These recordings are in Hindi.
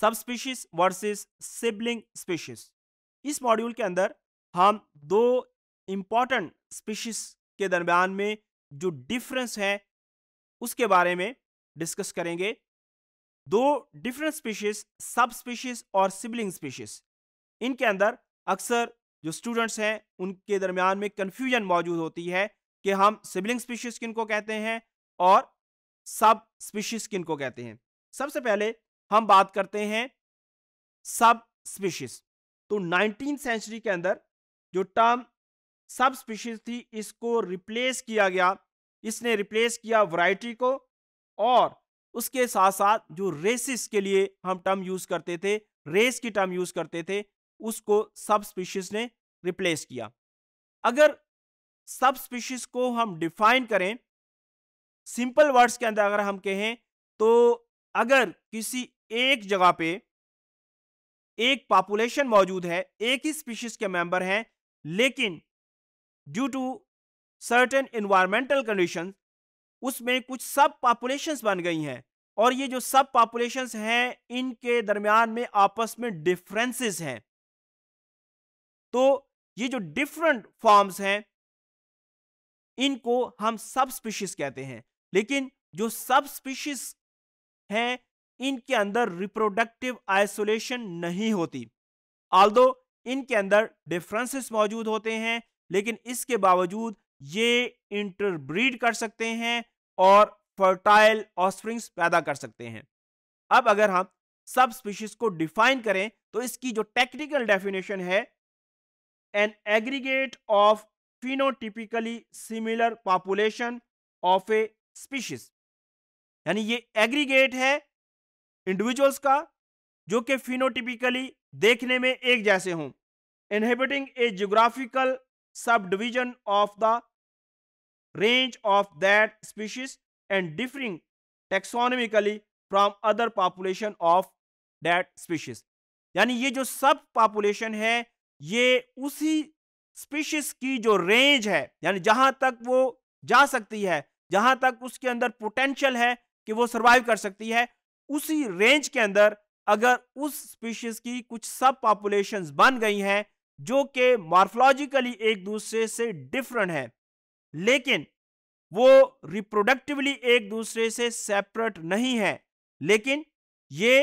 सब स्पीशीज वर्सेस सिबलिंग स्पीशीज इस मॉड्यूल के अंदर हम दो इम्पॉर्टेंट स्पीशीज के दरम्यान में जो डिफरेंस है उसके बारे में डिस्कस करेंगे दो डिफरेंट स्पीशीज सब स्पीशीज और सिबलिंग स्पीशीज इनके अंदर अक्सर जो स्टूडेंट्स हैं उनके दरम्यान में कन्फ्यूजन मौजूद होती है कि हम सिबलिंग स्पीशीज किन को कहते हैं और सब स्पीशीज किन को कहते हैं सबसे पहले हम बात करते हैं सब स्पीशीज तो नाइनटीन सेंचुरी के अंदर जो टर्म सब स्पीशीज थी इसको रिप्लेस किया गया इसने रिप्लेस किया वैरायटी को और उसके साथ साथ जो रेसिस के लिए हम टर्म यूज़ करते थे रेस की टर्म यूज़ करते थे उसको सब स्पीशीज ने रिप्लेस किया अगर सब स्पीशीज को हम डिफाइन करें सिंपल वर्ड्स के अंदर अगर हम कहें तो अगर किसी एक जगह पे एक पॉपुलेशन मौजूद है एक ही स्पीशीज के मेंबर हैं लेकिन due to certain environmental condition उसमें कुछ सब पॉपुलेशंस बन गई हैं और ये जो सब पॉपुलेशंस हैं इनके दरमियान में आपस में डिफरेंसेस हैं तो ये जो डिफरेंट फॉर्म्स हैं इनको हम सब स्पीशीज कहते हैं लेकिन जो सब स्पीशीज हैं इनके अंदर रिप्रोडक्टिव आइसोलेशन नहीं होती आल्दो इनके अंदर डिफरेंसेस मौजूद होते हैं लेकिन इसके बावजूद ये इंटरब्रीड कर सकते हैं और फर्टाइल ऑस्प्रिंग्स पैदा कर सकते हैं अब अगर हम सब स्पीशीज को डिफाइन करें तो इसकी जो टेक्निकल डेफिनेशन है an aggregate of phenotypically similar population of a species यानी ये एग्रीगेट है इंडिविजुअल्स का जो कि फिनोटिपिकली देखने में एक जैसे हों inhabiting a geographical subdivision of the range of that species and differing taxonomically from other population of that species यानी ये जो सब पॉपुलेशन है ये उसी स्पीशीज की जो रेंज है यानी जहां तक वो जा सकती है जहां तक उसके अंदर पोटेंशियल है कि वो सर्वाइव कर सकती है उसी रेंज के अंदर अगर उस स्पीशीज की कुछ सब पॉपुलेशन बन गई हैं जो कि मार्फोलॉजिकली एक दूसरे से डिफरेंट है लेकिन वो रिप्रोडक्टिवली एक दूसरे से सेपरेट नहीं है लेकिन ये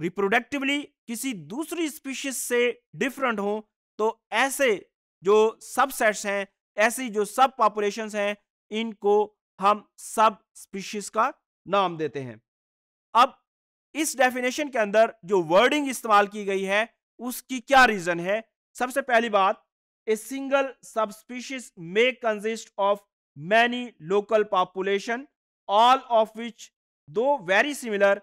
रिप्रोडक्टिवली किसी दूसरी स्पीशीज से डिफरेंट हो तो ऐसे जो सबसेट्स हैं ऐसी जो सब पॉपुलेशन हैं इनको हम सब स्पीशीज का नाम देते हैं अब इस डेफिनेशन के अंदर जो वर्डिंग इस्तेमाल की गई है उसकी क्या रीजन है सबसे पहली बात a single subspecies may consist of many local population all of which though very similar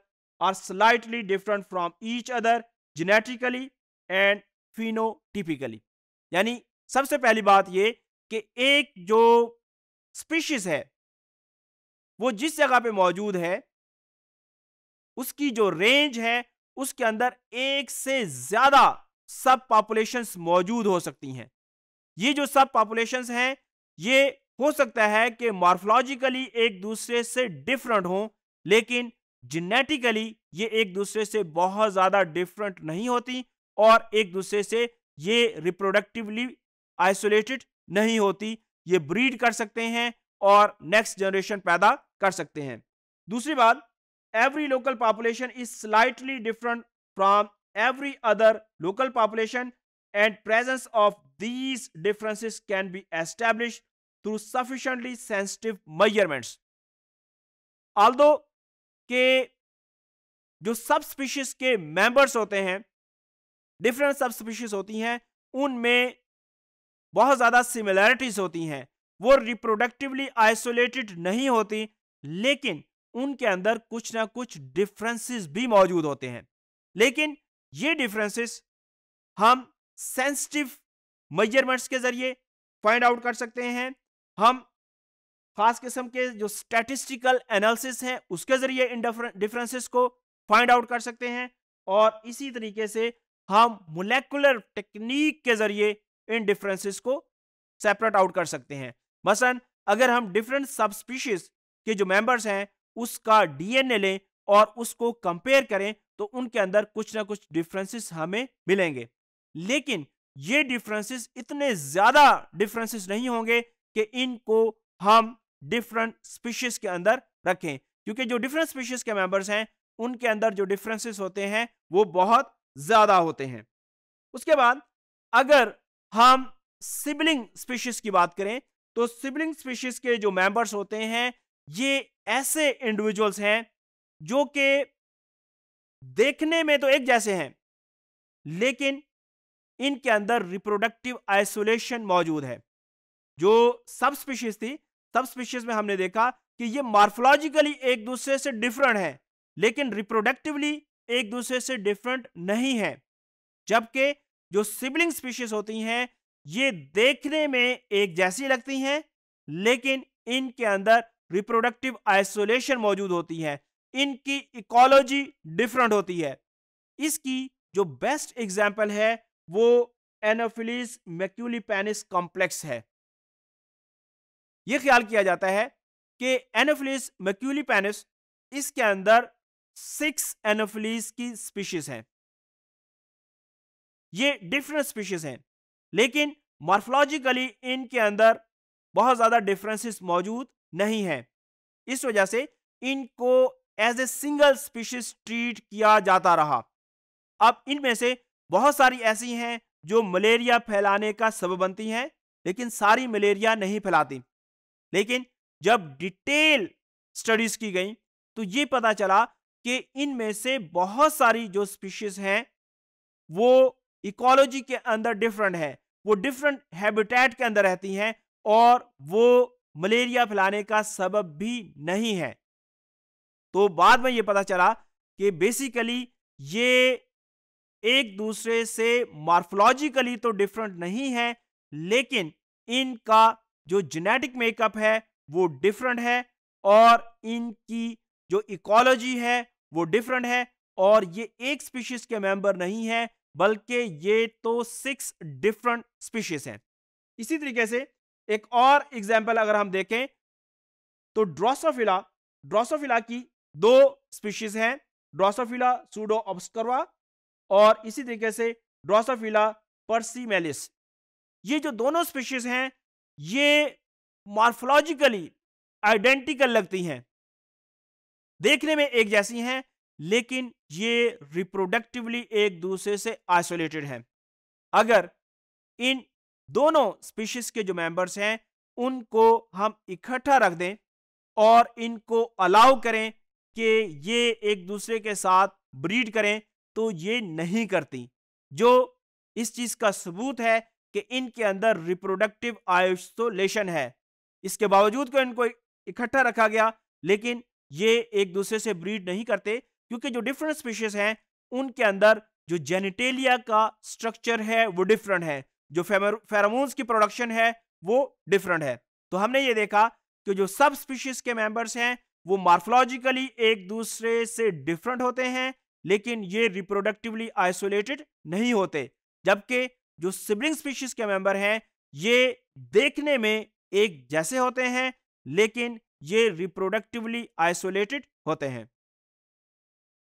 are slightly different from each other genetically and phenotypically यानी सबसे पहली बात ये कि एक जो स्पीशीज है वो जिस जगह पे मौजूद है उसकी जो रेंज है उसके अंदर एक से ज्यादा सब पॉपुलेशन मौजूद हो सकती हैं ये जो सब पॉपुलेशन हैं ये हो सकता है कि मॉर्फोलॉजिकली एक दूसरे से डिफरेंट हों लेकिन जिनेटिकली ये एक दूसरे से बहुत ज़्यादा डिफरेंट नहीं होती और एक दूसरे से ये रिप्रोडक्टिवली आइसोलेटेड नहीं होती ये ब्रीड कर सकते हैं और नेक्स्ट जनरेशन पैदा कर सकते हैं दूसरी बात every local population is slightly different from every other local population and presence of these differences can be established through sufficiently sensitive measurements although ke jo subspecies के मेंबर्स होते हैं डिफरेंट सब स्पीशीज होती हैं उनमें बहुत ज़्यादा सिमिलैरिटीज होती हैं वो रिप्रोडक्टिवली आइसोलेटेड नहीं होती लेकिन उनके अंदर कुछ ना कुछ डिफरेंसेस भी मौजूद होते हैं लेकिन ये डिफरेंसेस हम सेंसिटिव मेजरमेंट्स के जरिए फाइंड आउट कर सकते हैं हम खास किस्म के जो स्टैटिस्टिकल एनालिसिस हैं उसके जरिए इन डिफरेंसेस को फाइंड आउट कर सकते हैं और इसी तरीके से हम मोलेकुलर टेक्निक के जरिए इन डिफरेंसेस को सेपरेट आउट कर सकते हैं मसलन अगर हम डिफरेंट सब स्पीशीज के जो मेंबर्स हैं उसका डीएनए लें और उसको कंपेयर करें तो उनके अंदर कुछ ना कुछ डिफरेंसेस हमें मिलेंगे लेकिन ये डिफरेंसेस इतने ज़्यादा डिफरेंसेस नहीं होंगे कि इनको हम डिफरेंट स्पीशीज के अंदर रखें क्योंकि जो डिफरेंट स्पीशीज के मेंबर्स हैं उनके अंदर जो डिफरेंसेस होते हैं वो बहुत ज़्यादा होते हैं उसके बाद अगर हम सिबलिंग स्पीशीज की बात करें तो सिबलिंग स्पीशीज के जो मेंबर्स होते हैं ये ऐसे इंडिविजुअल्स हैं जो कि देखने में तो एक जैसे हैं लेकिन इनके अंदर रिप्रोडक्टिव आइसोलेशन मौजूद है जो सब स्पीशीज थी सब स्पीशीज में हमने देखा कि ये मार्फोलॉजिकली एक दूसरे से डिफरेंट है लेकिन रिप्रोडक्टिवली एक दूसरे से डिफरेंट नहीं है जबकि जो सिबलिंग स्पीशीज होती हैं ये देखने में एक जैसी लगती हैं लेकिन इनके अंदर रिप्रोडक्टिव आइसोलेशन मौजूद होती है इनकी इकोलॉजी डिफरेंट होती है इसकी जो बेस्ट एग्जाम्पल है वो एनोफिलिस मैक्यूलिपेनिस कॉम्प्लेक्स है ये ख्याल किया जाता है कि एनोफिलिस मैक्यूलिपेनिस इसके अंदर सिक्स एनोफिलिस की स्पीशीज हैं ये डिफरेंट स्पीशीज हैं लेकिन मॉर्फोलॉजिकली इनके अंदर बहुत ज़्यादा डिफरेंसेस मौजूद नहीं है इस वजह से इनको as a single species treat किया जाता रहा अब इनमें से बहुत सारी ऐसी हैं जो मलेरिया फैलाने का सब बनती हैं लेकिन सारी मलेरिया नहीं फैलाती लेकिन जब डिटेल स्टडीज की गई तो ये पता चला कि इनमें से बहुत सारी जो स्पीशीज हैं वो इकोलॉजी के अंदर डिफरेंट है वो डिफरेंट हैबिटेट के अंदर रहती हैं और वो मलेरिया फैलाने का सबब भी नहीं है तो बाद में ये पता चला कि बेसिकली ये एक दूसरे से मार्फोलॉजिकली तो डिफरेंट नहीं है लेकिन इनका जो जेनेटिक मेकअप है वो डिफरेंट है और इनकी जो इकोलॉजी है वो डिफरेंट है और ये एक स्पीशीज के मेंबर नहीं है बल्कि ये तो सिक्स डिफरेंट स्पीशीज हैं इसी तरीके से एक और एग्जाम्पल अगर हम देखें तो ड्रोसोफिला ड्रोसोफिला की दो स्पीशीज हैं ड्रोसोफिला सूडो ऑब्सकर्वा और इसी तरीके से ड्रोसोफिला परसीमेलिस ये जो दोनों स्पीशीज हैं ये मार्फोलॉजिकली आइडेंटिकल लगती हैं देखने में एक जैसी हैं लेकिन ये रिप्रोडक्टिवली एक दूसरे से आइसोलेटेड हैं अगर इन दोनों स्पीशीज के जो मेंबर्स हैं उनको हम इकट्ठा रख दें और इनको अलाउ करें कि ये एक दूसरे के साथ ब्रीड करें तो ये नहीं करती जो इस चीज़ का सबूत है कि इनके अंदर रिप्रोडक्टिव आयुसोलेशन है इसके बावजूद को इनको इकट्ठा रखा गया लेकिन ये एक दूसरे से ब्रीड नहीं करते क्योंकि जो डिफरेंट स्पीशीज हैं उनके अंदर जो जेनिटेलिया का स्ट्रक्चर है वो डिफरेंट है जो फेरामोन्स की प्रोडक्शन है वो डिफरेंट है तो हमने ये देखा कि जो सब स्पीशीज के मेंबर्स हैं वो मार्फोलॉजिकली एक दूसरे से डिफरेंट होते हैं लेकिन ये रिप्रोडक्टिवली आइसोलेटेड नहीं होते जबकि जो सिबलिंग स्पीशीज के मेंबर हैं ये देखने में एक जैसे होते हैं लेकिन ये रिप्रोडक्टिवली आइसोलेटेड होते हैं